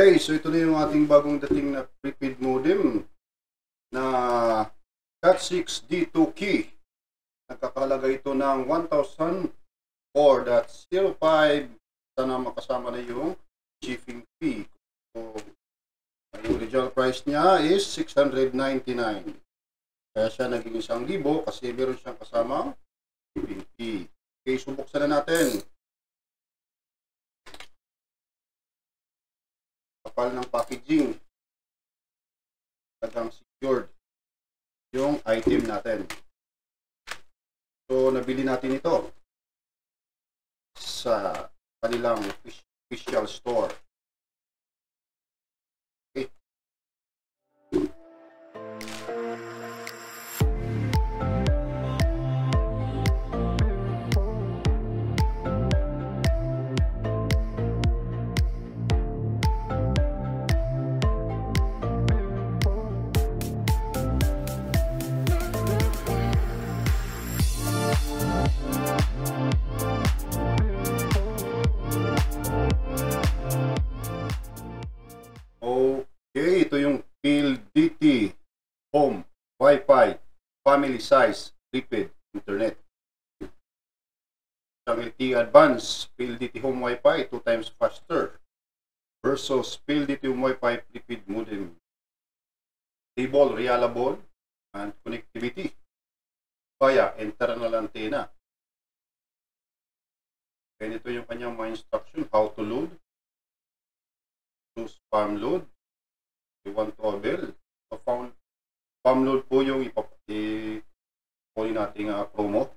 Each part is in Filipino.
guys, so ito na yung ating bagong dating na prepaid modem na Cat6D2 key. Nagkakalaga ito ng 1,004.05 sana makasama na yung shipping fee. So, ang original price niya is 699. Kaya siya naging isang libo kasi meron siyang kasama shipping fee. Okay, subuksan na natin. kapal ng packaging. Talagang secured yung item natin. So, nabili natin ito sa kanilang official store. Wi-Fi, family size, prepaid, internet. Ang LTE Advanced, PLDT Home Wi-Fi, 2 times faster versus PLDT Home Wi-Fi prepaid modem. Stable, reliable, and connectivity via internal antenna. Ganito yung kanyang mga instruction, how to load, choose farm load, you want to avail, so found download po yung ipapuli nating uh, promo.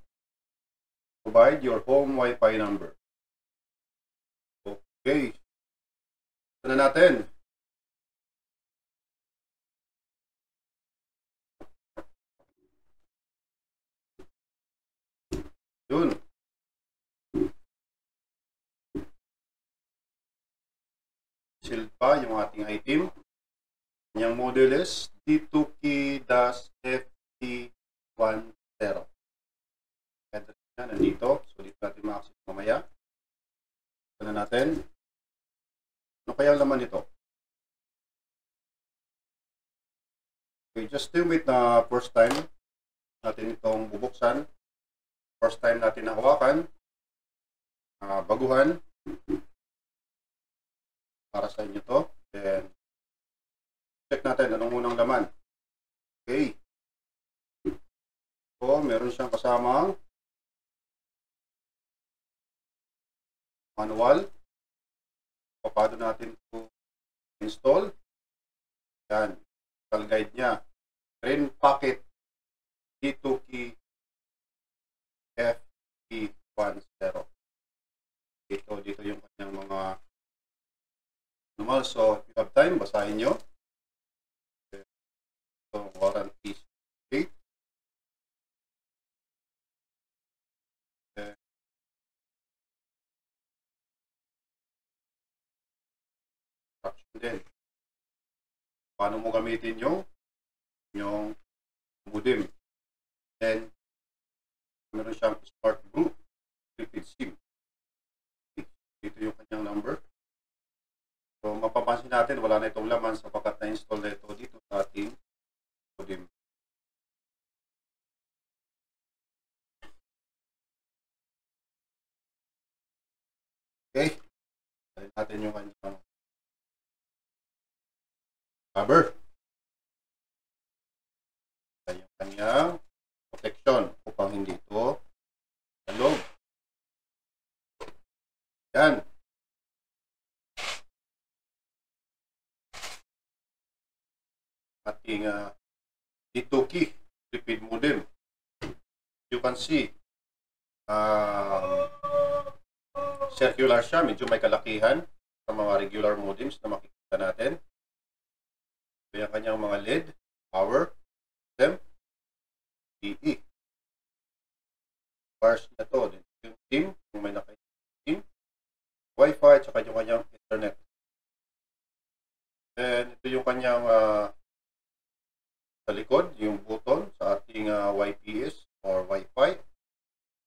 Provide your home Wi-Fi number. Okay. Ito ano na natin. Yun. Shield pa yung ating item. Kanyang modules, D2K-FT10. Address niya nandito. So, dito natin ma-access mamaya. Ito na natin. Ano kaya ang laman nito? Okay, just do it na first time natin itong bubuksan. First time natin nahawakan. Uh, baguhan. Para sa inyo to. Then, check natin anong unang laman. Okay. So, meron siyang kasamang manual. Paano natin ito install. Yan. Install guide niya. Green packet D2 key FP10. Dito, dito yung kanyang mga normal. So, if you have time, basahin nyo or at least okay. Then, paano mo gamitin yung yung modim. Then, meron siyang start group, prepaid SIM. Ito yung kanyang number. So, mapapansin natin, wala na itong laman sapagkat na-install na ito dito sa ating dem Okay. Dali natin yung kanyang cover. Dali yung kanyang protection upang hindi ito kalog. Yan. Ating uh, ito Itoki repeat modem. You can see uh, circular siya, medyo may kalakihan sa mga regular modems na makikita natin. So yung kanyang mga LED, power, system, DE. Bars e. na to, yung SIM, kung may naka-SIM, Wi-Fi, at saka yung kanyang Ethernet. Then, ito yung kanyang uh, sa likod, yung button sa ating uh, ah, YPS or Wi-Fi.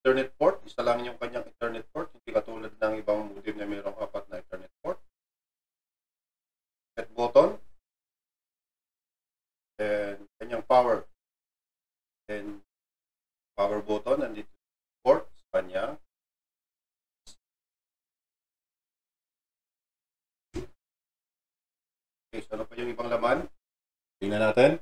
Ethernet port, isa lang yung kanyang Ethernet port, hindi katulad ng ibang modem na mayroong apat na Ethernet port. Set button. Then, kanyang power. And power button, and it port sa kanya. Okay, so ano pa yung ibang laman? Tingnan natin.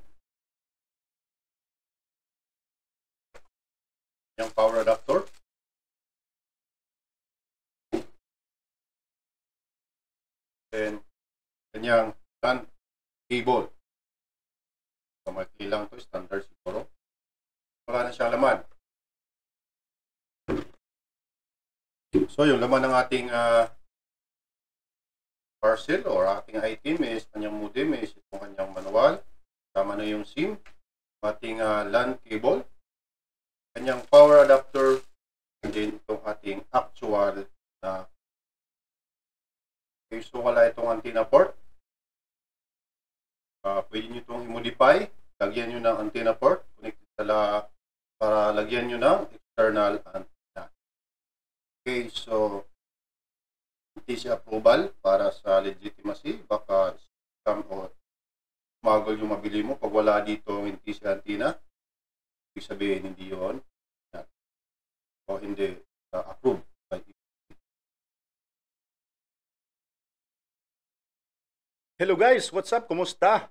kanyang stand cable. Kamalki lang to, standard siguro. Wala na siya laman. So, yung laman ng ating uh, parcel or ating item is kanyang modem is itong kanyang manual. Tama na yung SIM. Ating uh, LAN cable. Kanyang power adapter. And then itong ating actual na uh, okay, so wala itong antenna port uh, pwede nyo itong i-modify. Lagyan nyo ng antenna port, connected sa la, para lagyan nyo ng external antenna. Okay, so TC approval para sa legitimacy. Baka scam o smuggle yung mabili mo. Pag wala dito yung TC antenna, ibig sabihin hindi yun. O hindi uh, approved. Hello guys, what's up? Kumusta?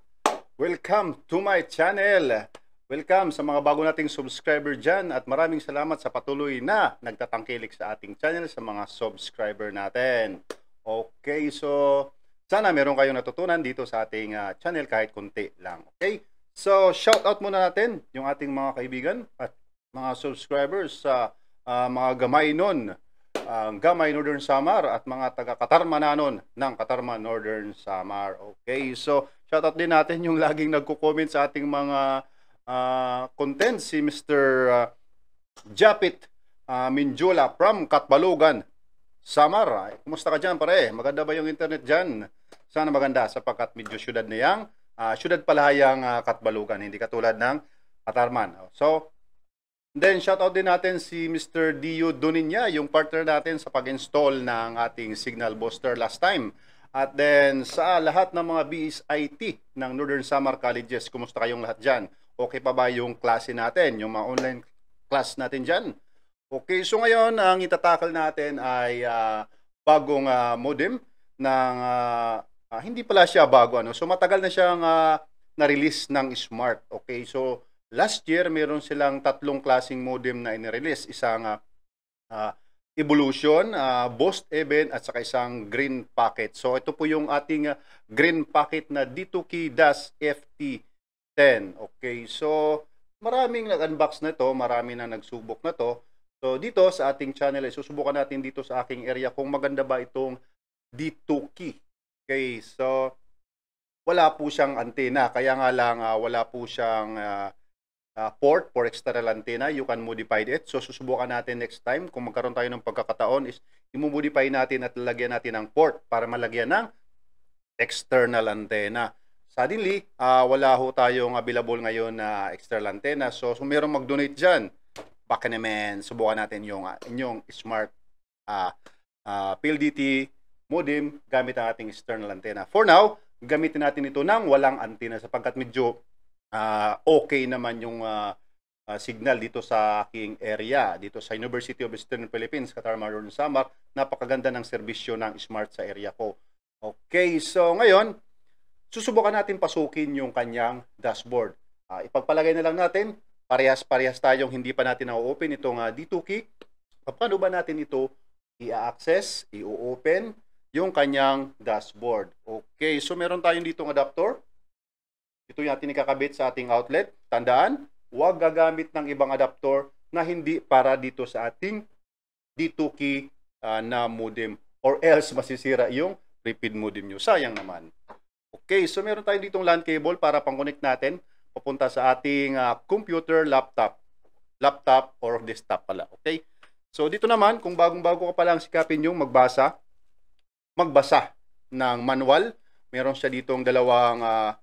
Welcome to my channel. Welcome sa mga bago nating subscriber dyan at maraming salamat sa patuloy na nagtatangkilik sa ating channel sa mga subscriber natin. Okay, so sana meron kayong natutunan dito sa ating uh, channel kahit konti lang. Okay, so shout out muna natin yung ating mga kaibigan at mga subscribers sa uh, mga gamay nun ang Gamay Northern Samar at mga taga Katarmananon ng Katarman Northern Samar. Okay, so shoutout din natin yung laging nagko-comment sa ating mga uh, content si Mr. Uh, ah, Japit uh, ah, Minjula from Katbalogan, Samar. Kumusta ka dyan pare? Maganda ba yung internet dyan? Sana maganda sapagkat medyo syudad na yang uh, syudad pala yung uh, Katbalogan, hindi katulad ng Katarman. So, Then, shoutout din natin si Mr. Dio Doninya, yung partner natin sa pag-install ng ating signal booster last time. At then, sa lahat ng mga BSIT ng Northern Summer Colleges, kumusta kayong lahat dyan? Okay pa ba yung klase natin, yung mga online class natin dyan? Okay, so ngayon, ang itatakal natin ay uh, bagong uh, modem ng uh, uh, hindi pala siya bago ano. So matagal na siyang uh, na-release ng Smart. Okay, so last year meron silang tatlong klasing modem na inirelease. Isang uh, Evolution, uh, ah, Bost Event at saka isang Green Packet. So ito po yung ating uh, Green Packet na D2K-FT10. Okay, so maraming nag-unbox na ito, marami na nagsubok na to. So dito sa ating channel, susubukan natin dito sa aking area kung maganda ba itong D2K. Okay, so wala po siyang antena, kaya nga lang uh, wala po siyang uh, uh, port for external antenna, you can modify it. So susubukan natin next time kung magkaroon tayo ng pagkakataon is imumodify natin at lalagyan natin ng port para malagyan ng external antenna. Suddenly, uh, wala ho tayong available ngayon na external antenna. So, kung merong mag-donate dyan, baka naman subukan natin yung uh, inyong smart uh, uh, PLDT modem gamit ang ating external antenna. For now, gamitin natin ito ng walang antenna sapagkat medyo uh, okay naman yung uh, uh, signal dito sa aking area, dito sa University of Eastern Philippines, Catarmaron Samak Napakaganda ng serbisyo ng smart sa area ko. Okay, so ngayon, susubukan natin pasukin yung kanyang dashboard. Uh, ipagpalagay na lang natin, parehas-parehas tayong hindi pa natin na-open itong uh, D2 key. Paano ba natin ito i-access, i-open yung kanyang dashboard? Okay, so meron tayong dito ng adapter. Ito natin ikakabit sa ating outlet. Tandaan, huwag gagamit ng ibang adaptor na hindi para dito sa ating D2K uh, ah, na modem or else masisira yung repeat modem nyo. Sayang naman. Okay, so meron tayong ditong LAN cable para pang-connect natin papunta sa ating uh, computer, laptop, laptop or desktop pala. Okay? So dito naman, kung bagong-bago ka pa lang sikapin yung magbasa, magbasa ng manual. Meron siya ditong dalawang uh,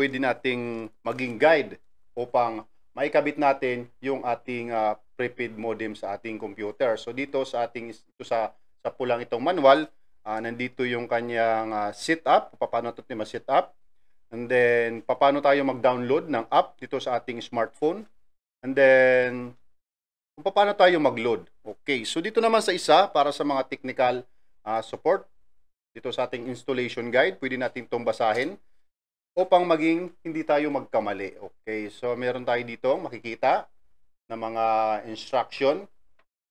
pwede nating maging guide upang maikabit natin yung ating uh, prepaid modem sa ating computer. So dito sa ating ito sa sa pulang itong manual, uh, nandito yung kanyang uh, setup, paano natin ma setup And then paano tayo mag-download ng app dito sa ating smartphone. And then kung paano tayo mag-load. Okay, so dito naman sa isa para sa mga technical uh, support dito sa ating installation guide, pwede natin itong basahin upang maging hindi tayo magkamali. Okay, so meron tayo dito makikita na mga instruction.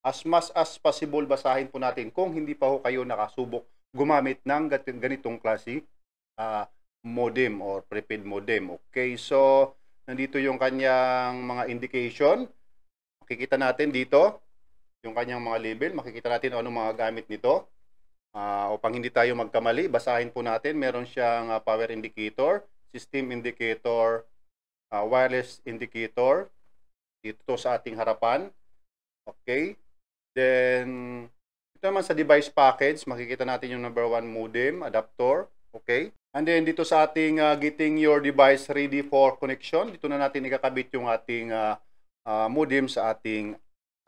As much as possible, basahin po natin kung hindi pa ho kayo nakasubok gumamit ng ganitong klase uh, modem or prepaid modem. Okay, so nandito yung kanyang mga indication. Makikita natin dito yung kanyang mga label. Makikita natin ano mga gamit nito. Uh, upang hindi tayo magkamali, basahin po natin. Meron siyang uh, power indicator system indicator, uh, wireless indicator. Dito sa ating harapan. Okay. Then, ito naman sa device package, makikita natin yung number 1 modem, adapter. Okay. And then, dito sa ating uh, getting your device ready for connection, dito na natin ikakabit yung ating uh, uh, modem sa ating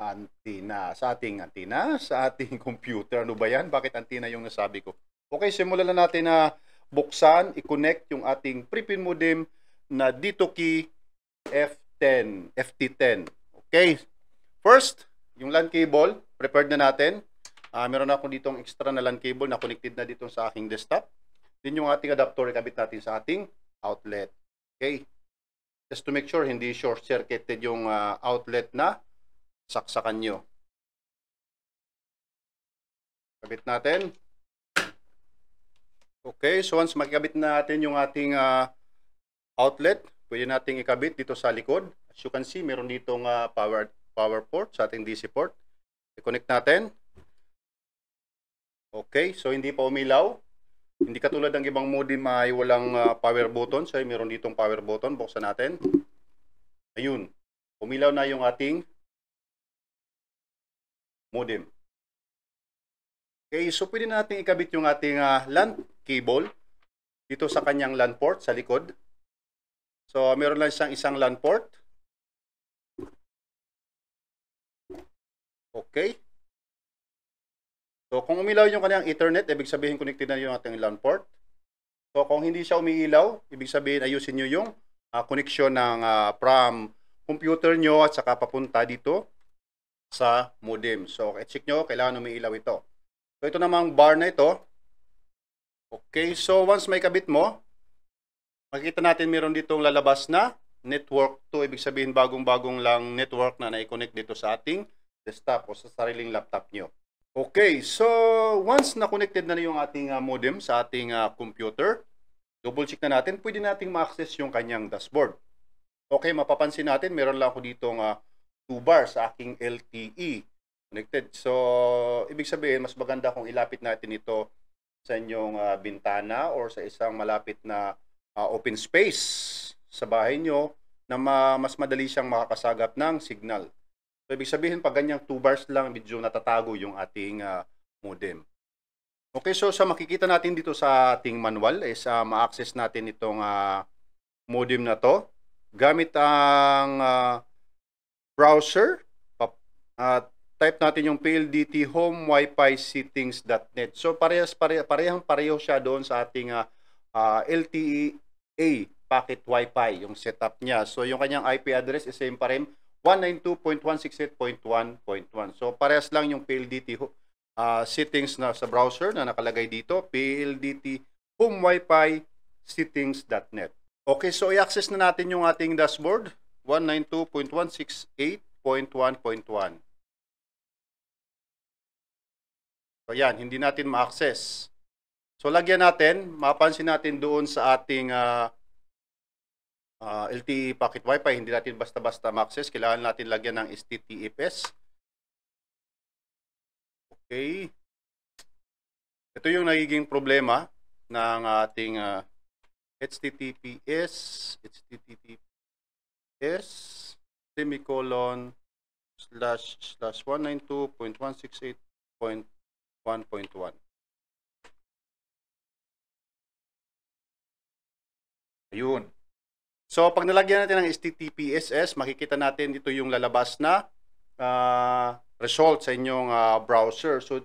antenna. Sa ating antenna, sa ating computer. Ano ba yan? Bakit antenna yung nasabi ko? Okay, simulan na natin na uh, buksan, i-connect yung ating pre-pin modem na dito key F10, FT10. Okay. First, yung LAN cable, prepared na natin. Uh, meron ako akong ditong extra na LAN cable na connected na dito sa aking desktop. Then yung ating adapter ikabit natin sa ating outlet. Okay. Just to make sure hindi short-circuited yung uh, outlet na saksakan nyo. Kabit natin. Okay, so once makikabit natin yung ating uh, outlet, pwede nating ikabit dito sa likod. As you can see, meron ditong uh, power, power port sa ating DC port. I-connect natin. Okay, so hindi pa umilaw. Hindi katulad ng ibang modem ay walang uh, power button. So meron ditong power button. Buksan natin. Ayun, umilaw na yung ating modem. Okay, so pwede natin ikabit yung ating uh, LAN cable dito sa kanyang LAN port sa likod. So, meron lang siyang isang LAN port. Okay. So, kung umilaw yung kanyang Ethernet, ibig sabihin connected na yung ating LAN port. So, kung hindi siya umiilaw, ibig sabihin ayusin nyo yung uh, connection ng uh, ah, from computer nyo at saka papunta dito sa modem. So, check nyo, kailangan umiilaw ito. So, ito namang bar na ito, Okay, so once may kabit mo, makikita natin meron ditong lalabas na network to Ibig sabihin bagong-bagong lang network na na-connect dito sa ating desktop o sa sariling laptop nyo. Okay, so once na-connected na, na yung ating uh, modem sa ating uh, computer, double check na natin, pwede nating ma-access yung kanyang dashboard. Okay, mapapansin natin, meron lang ako ditong uh, two bars sa aking LTE connected. So, ibig sabihin, mas maganda kung ilapit natin ito sa inyong uh, bintana or sa isang malapit na uh, open space sa bahay nyo na ma- mas madali siyang makakasagap ng signal. So, ibig sabihin, pag ganyang 2 bars lang, medyo natatago yung ating uh, modem. Okay, so sa makikita natin dito sa ating manual is uh, ma-access natin itong uh, modem na to gamit ang uh, browser at type natin yung PLDT home wifi settings.net. So parehas pare, parehang pareho siya doon sa ating uh, ah, uh, ah, LTE A packet wifi yung setup niya. So yung kanyang IP address is same pa rin 192.168.1.1. So parehas lang yung PLDT uh, ah, settings na sa browser na nakalagay dito, PLDT home wifi settings.net. Okay, so i-access na natin yung ating dashboard 192.168.1.1. So yan, hindi natin ma-access. So lagyan natin, mapansin natin doon sa ating uh, ah, uh, ah, LTE packet Wi-Fi, hindi natin basta-basta ma-access. Kailangan natin lagyan ng HTTPS. E okay. Ito yung nagiging problema ng ating uh, ah, HTTPS, HTTPS, semicolon, slash, slash 192.168.1 1.1. Ayun. So, pag nalagyan natin ng HTTPSS, makikita natin dito yung lalabas na uh, result sa inyong uh, browser. So,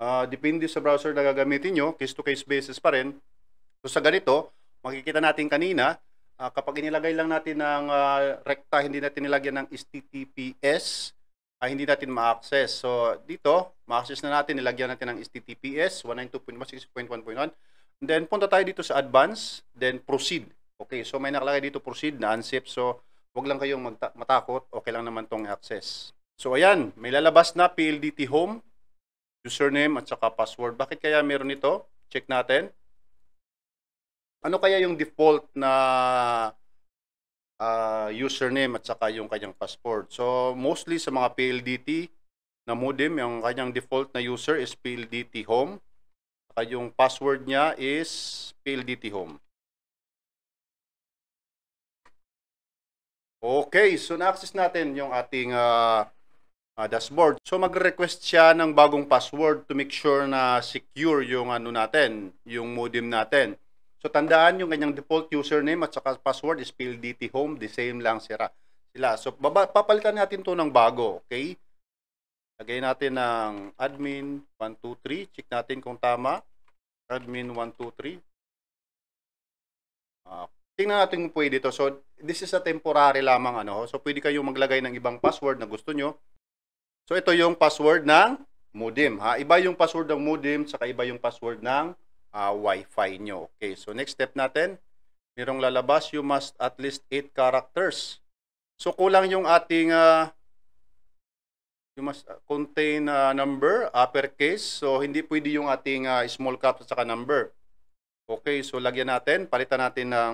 uh, depende sa browser na gagamitin nyo, case-to-case basis pa rin. So, sa ganito, makikita natin kanina, uh, kapag inilagay lang natin ng uh, recta, hindi natin nilagyan ng HTTPSS, uh, hindi natin ma-access. So dito, ma-access na natin, nilagyan natin ang HTTPS 192.168.1.1. Then punta tayo dito sa advance, then proceed. Okay, so may nakalagay dito proceed na unzip. So wag lang kayong matakot, okay lang naman tong access. So ayan, may lalabas na PLDT home, username at saka password. Bakit kaya meron ito? Check natin. Ano kaya yung default na uh, username at saka yung kanyang passport. So mostly sa mga PLDT na modem, yung kanyang default na user is PLDT home. Saka yung password niya is PLDT home. Okay, so na-access natin yung ating uh, uh, dashboard. So mag request siya ng bagong password to make sure na secure yung ano natin, yung modem natin. So tandaan yung kanyang default username at saka password is PLDT home, the same lang sira. Sila. So papalitan natin 'to ng bago, okay? Lagay natin ng admin 123, check natin kung tama. Admin 123. Uh, ah, tingnan natin kung pwede to. So this is a temporary lamang ano. So pwede kayong maglagay ng ibang password na gusto nyo. So ito yung password ng modem ha. Iba yung password ng modem saka iba yung password ng uh, Wi-Fi nyo. Okay, so next step natin, merong lalabas, you must at least 8 characters. So kulang yung ating uh, you must contain uh, number, uppercase. So hindi pwede yung ating uh, small caps at saka number. Okay, so lagyan natin, palitan natin ng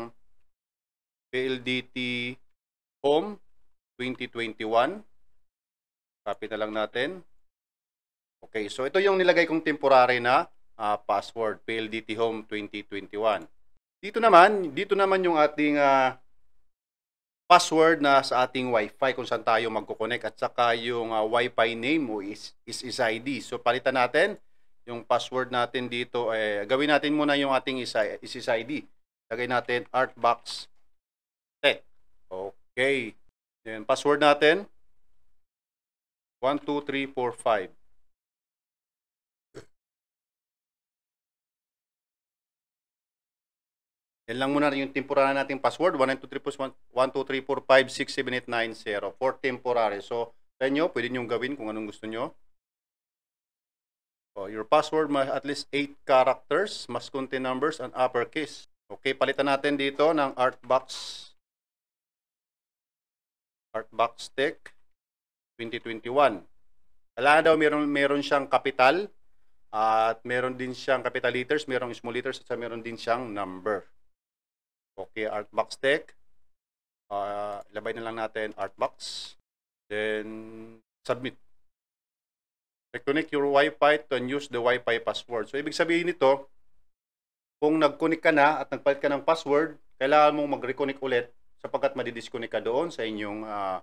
PLDT home 2021. Copy na lang natin. Okay, so ito yung nilagay kong temporary na uh, password PLDT Home 2021. Dito naman, dito naman yung ating uh, password na sa ating Wi-Fi kung saan tayo magko-connect at saka yung uh, Wi-Fi name o is, is, ID. So palitan natin yung password natin dito. Eh, gawin natin muna yung ating is, is, is ID. Lagay natin Artbox Tech. Okay. Then password natin 12345. Yan lang muna yung temporary nating password. 123456789 for temporary. So, try nyo. Pwede nyo gawin kung anong gusto nyo. So, oh, your password may at least 8 characters, must contain numbers and uppercase. Okay, palitan natin dito ng Artbox. Artbox Tech 2021. Kailangan daw meron, meron siyang capital at meron din siyang capital letters, merong small letters at meron din siyang number. Okay, Artbox Tech. Uh, ah, labay na lang natin Artbox. Then, submit. Connect your Wi-Fi to use the Wi-Fi password. So, ibig sabihin nito, kung nag-connect ka na at nagpalit ka ng password, kailangan mong mag-reconnect ulit sapagkat madidisconnect ka doon sa inyong uh,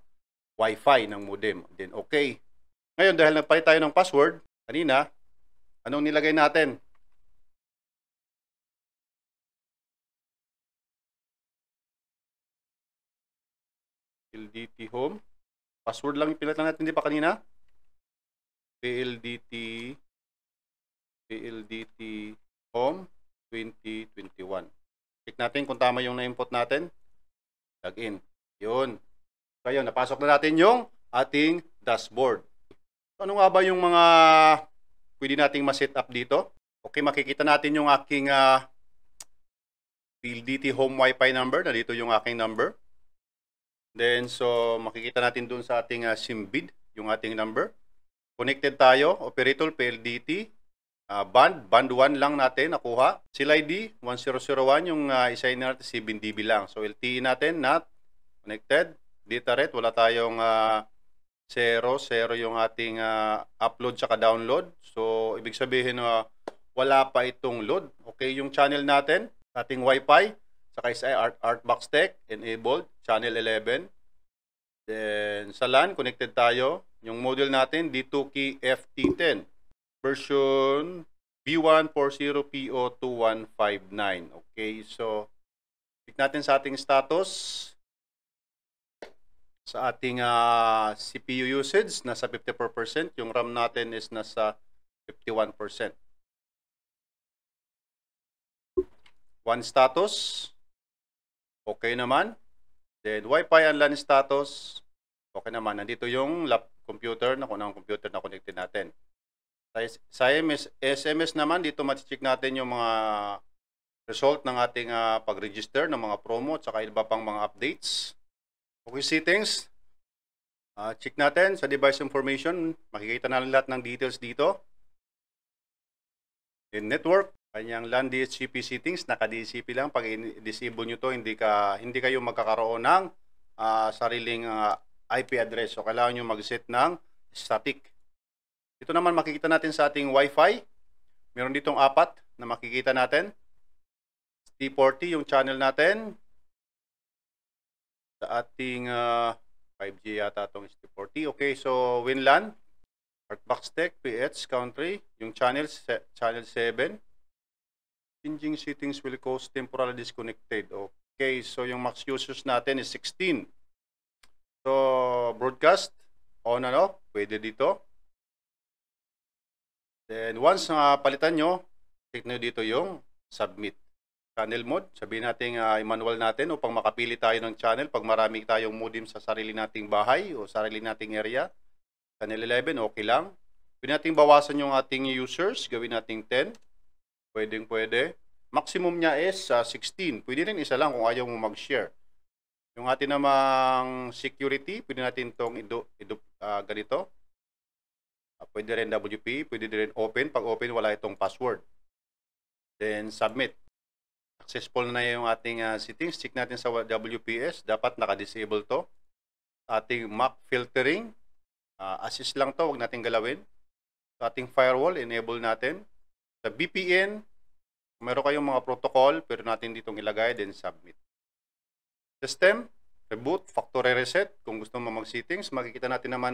Wi-Fi ng modem. Then, okay. Ngayon, dahil nagpalit tayo ng password, kanina, anong nilagay natin? PLDT home. Password lang yung natin, di pa kanina? PLDT PLDT home 2021. Check natin kung tama yung na-import natin. Log in. Yun. So, Napasok na natin yung ating dashboard. So, ano nga ba yung mga pwede nating ma-set up dito? Okay, makikita natin yung aking uh, ah, PLDT home Wi-Fi number. Na dito yung aking number. Then, so makikita natin dun sa ating uh, ah, SIMBID, yung ating number. Connected tayo, operator, PLDT, uh, ah, band, band 1 lang natin nakuha. SIL ID, 1001, yung uh, ah, isa natin, 7DB lang. So, LTE natin, not connected. Data rate, wala tayong uh, 0, 0 yung ating uh, upload saka download. So, ibig sabihin uh, wala pa itong load. Okay, yung channel natin, ating Wi-Fi, saka isa Art, Artbox Tech, enabled channel 11. Then sa LAN, connected tayo. Yung module natin, D2Key FT10. Version B140PO2159. Okay, so click natin sa ating status sa ating uh, ah, CPU usage nasa 54%, yung RAM natin is nasa 51%. One status, okay naman. Then, Wi-Fi and LAN status. Okay naman. Nandito yung lap computer na kung anong computer na connected natin. Sa, sa SMS naman, dito mati-check natin yung mga result ng ating uh, pag-register ng mga promo at saka iba pang mga updates. Okay, settings. Uh, check natin sa device information. Makikita na lahat ng details dito. Then network kanyang land DHCP settings, naka DHCP lang. Pag disable nyo to, hindi, ka, hindi kayo magkakaroon ng uh, sariling uh, ah, IP address. So, kailangan nyo mag-set ng static. Ito naman makikita natin sa ating Wi-Fi. Meron ditong apat na makikita natin. T40 yung channel natin. Sa ating uh, ah, 5G yata itong T40. Okay, so WinLAN, Artbox Tech, PH, Country, yung channel, channel 7 changing settings will cause temporarily disconnected. Okay, so yung max users natin is 16. So, broadcast, on and off, pwede dito. Then, once na uh, palitan nyo, click nyo dito yung submit. Channel mode, sabihin natin uh, ah, manual natin upang makapili tayo ng channel pag marami tayong modem sa sarili nating bahay o sarili nating area. Channel 11, okay lang. Pwede natin bawasan yung ating users, gawin nating 10. Pwedeng pwede. Maximum niya is uh, ah, 16. Pwede rin isa lang kung ayaw mo mag-share. Yung atin namang security, pwede natin itong idu, idu, uh, ah, ganito. Uh, pwede rin WP, pwede rin open. Pag open, wala itong password. Then submit. Successful na yung ating uh, settings. Check natin sa WPS. Dapat naka-disable to. Ating MAC filtering. Uh, assist lang to, wag natin galawin. So, ating firewall, enable natin. Sa VPN, meron kayong mga protocol, pero natin ditong ilagay, then submit. System, reboot, factory reset. Kung gusto mo mag-settings, makikita natin naman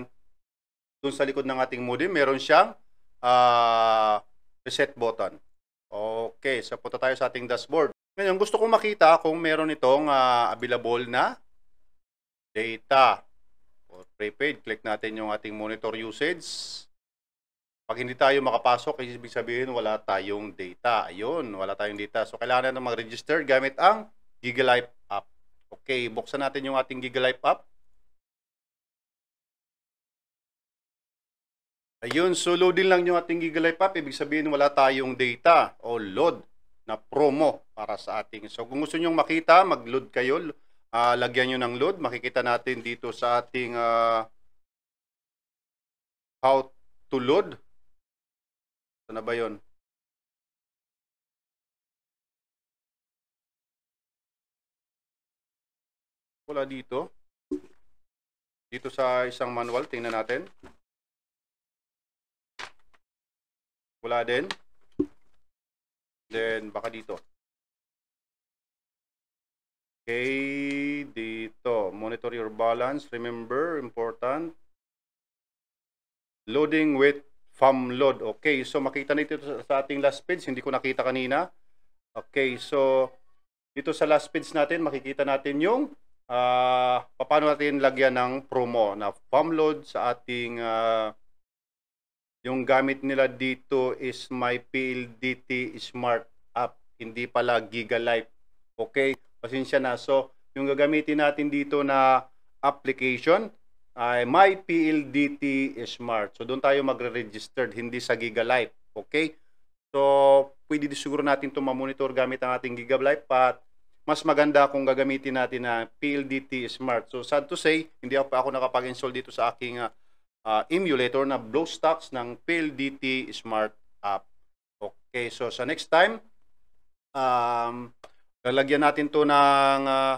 dun sa likod ng ating modem, meron siyang uh, reset button. Okay, so punta tayo sa ating dashboard. Ngayon, gusto kong makita kung meron itong uh, available na data or prepaid. Click natin yung ating monitor usage. Pag hindi tayo makapasok, eh, ibig sabihin wala tayong data. Ayun, wala tayong data. So, kailangan na mag-register gamit ang Gigalife app. Okay, buksan natin yung ating Gigalife app. Ayun, so loadin lang yung ating Gigalife app. Ibig sabihin wala tayong data o load na promo para sa ating. So kung gusto nyong makita, mag-load kayo. Uh, lagyan nyo ng load. Makikita natin dito sa ating uh, how to load. Ito ano na ba yun? Wala dito. Dito sa isang manual, tingnan natin. Wala din. Then, baka dito. Okay, dito. Monitor your balance. Remember, important. Loading with farm load. Okay, so makita nito sa ating last page. Hindi ko nakita kanina. Okay, so dito sa last page natin, makikita natin yung uh, paano natin lagyan ng promo na farm load sa ating uh, yung gamit nila dito is my PLDT Smart App. Hindi pala Giga Life. Okay, pasensya na. So, yung gagamitin natin dito na application ay my PLDT smart. So doon tayo magre-registered, hindi sa GigaLife. Okay? So pwede din siguro natin 'to ma-monitor gamit ang ating GigaLife but mas maganda kung gagamitin natin na PLDT Smart. So sad to say, hindi pa ako nakapag-install dito sa aking uh, uh, emulator na BlueStacks ng PLDT Smart app. Okay, so sa next time, um, lalagyan natin to ng uh,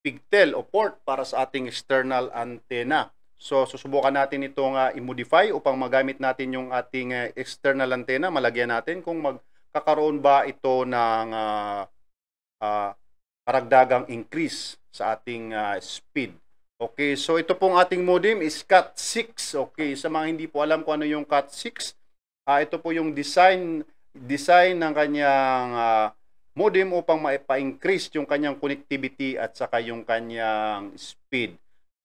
pigtail o port para sa ating external antenna. So susubukan natin itong uh, i-modify upang magamit natin yung ating uh, external antenna. Malagyan natin kung magkakaroon ba ito ng uh, ah, uh, ah, paragdagang increase sa ating uh, speed. Okay, so ito pong ating modem is CAT6. Okay, sa mga hindi po alam kung ano yung CAT6, uh, ito po yung design design ng kanyang uh, modem upang maipa-increase yung kanyang connectivity at saka yung kanyang speed.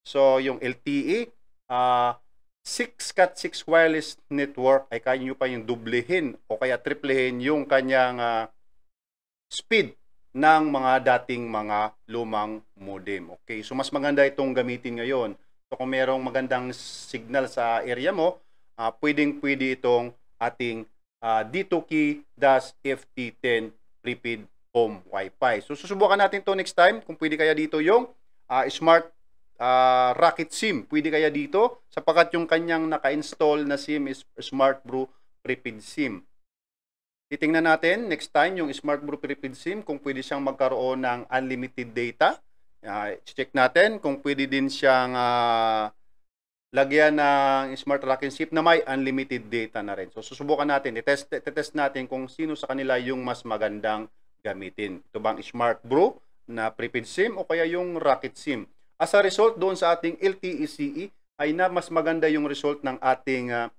So, yung LTE, uh, ah, 6CAT6 wireless network ay kaya nyo pa yung dublehin o kaya triplehin yung kanyang uh, speed ng mga dating mga lumang modem. Okay, so mas maganda itong gamitin ngayon. So, kung merong magandang signal sa area mo, uh, pwedeng-pwede itong ating uh, D2Key-FT10 prepaid home wifi. So susubukan natin to next time kung pwede kaya dito yung uh, smart uh, rocket SIM. Pwede kaya dito sapagkat yung kanyang naka-install na SIM is Smart Brew prepaid SIM. Titingnan natin next time yung Smart Brew prepaid SIM kung pwede siyang magkaroon ng unlimited data. Uh, check natin kung pwede din siyang uh, lagyan ng smart lock and na may unlimited data na rin. So susubukan natin, i itest, test natin kung sino sa kanila yung mas magandang gamitin. Ito bang smart bro na prepaid SIM o kaya yung rocket SIM. As a result doon sa ating LTE-CE e, ay na mas maganda yung result ng ating uh,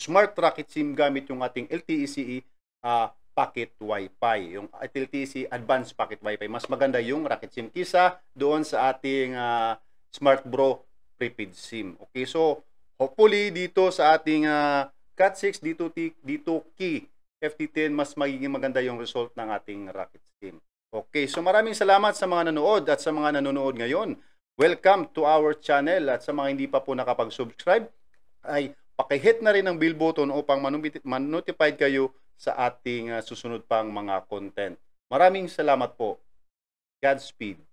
smart rocket SIM gamit yung ating LTE-CE uh, e, ah, packet Wi-Fi. Yung LTE-CE e advanced packet Wi-Fi. Mas maganda yung rocket SIM kisa doon sa ating uh, smart bro prepaid SIM. Okay, so hopefully dito sa ating uh, ah, CAT6 dito, dito key FT10 mas magiging maganda yung result ng ating rocket SIM. Okay, so maraming salamat sa mga nanood at sa mga nanonood ngayon. Welcome to our channel at sa mga hindi pa po nakapag-subscribe ay pakihit na rin ang bell button upang manotified kayo sa ating ah, susunod pang mga content. Maraming salamat po. Godspeed.